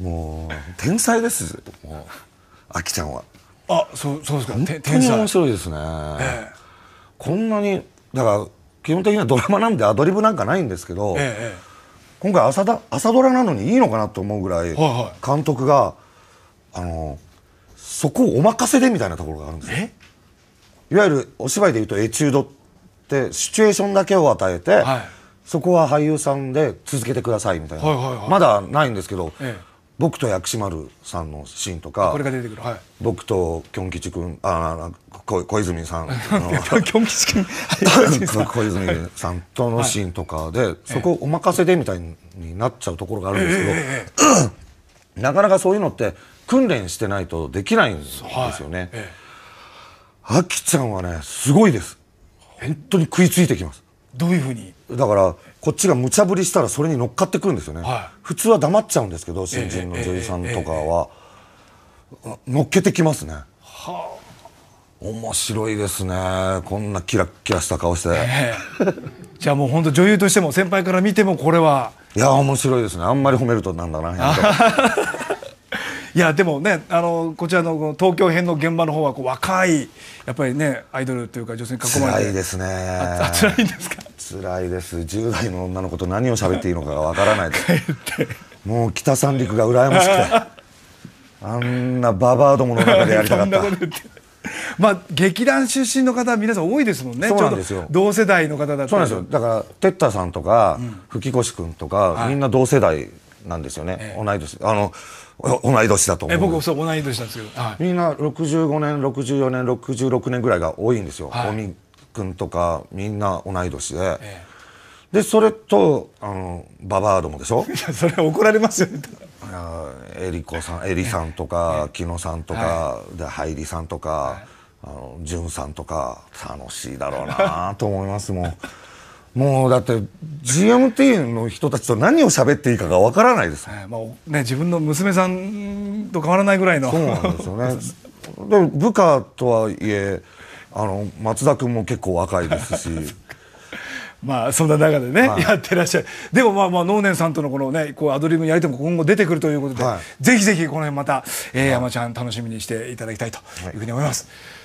もう天才ですもうあきちゃんはあそうそうですか本当に面白いですね、ええ、こんなにだから基本的にはドラマなんでアドリブなんかないんですけど、え、今回朝だ朝ドラなのにいいのかなと思うぐらい監督が、はいはい、あのそこをお任せでみたいなところがあるんですよいわゆるお芝居でいうとエチュードってシチュエーションだけを与えて、はい、そこは俳優さんで続けてくださいみたいな、はいはいはい、まだないんですけど、ええ、僕と薬師丸さんのシーンとかこれが出てくる、はい、僕ときょん吉ん、あ小小泉さんのきょん吉君 小泉さんとのシーンとかで、はい、そこお任せでみたいになっちゃうところがあるんですけど、ええ、なかなかそういうのって訓練してないとできないんですよね。はいええ、あきちゃんはねすごいです本当に食いついてきますどういうふうにだからこっちが無茶ぶりしたらそれに乗っかってくるんですよね、はい、普通は黙っちゃうんですけど新人の女優さんとかは、えええ、乗っけてきますねはあ面白いですねこんなキラッキラした顔して、じゃあもう本当女優としても先輩から見てもこれはいや面白いですねあんまり褒めるとなんだないやでもねあのこちらの東京編の現場の方はこう若いやっぱりねアイドルというか女性に囲まれて辛いですね辛いんですか辛いです10代の女の子と何を喋っていいのかがわからないでもう北三陸が羨ましくてあんなババアどもの中でやりたかったまあ劇団出身の方皆さん多いですもんねそうなんですよ同世代の方だそうなんですよだから哲太さんとか、うん、吹越君とか、はい、みんな同世代なんですよね、ええ、同い年あの同い年だと思うえ僕そう同い年なんですけど、はい、みんな65年64年66年ぐらいが多いんですよ、はい、お君とかみんな同い年で、ええ、でそれとあのババアどもでしょいやそれ怒られますよねえりこさんえりさんとか、木野さんとか、ではいりさんとか、はい、あのじゅんさんとか楽しいだろうなと思いますもんもうだって GMT の人たちと何を喋っていいかがわからないです、まあね、自分の娘さんと変わらないぐらいのそうなんですよねで部下とはいえあの松田君も結構若いですし まあそんな中でね、はい、やってらっしゃるでもまあまあ能年さんとのこのねこうアドリブやりとも今後出てくるということで、はい、ぜひぜひこの辺また、えー、山ちゃん楽しみにしていただきたいというふうに思います。はい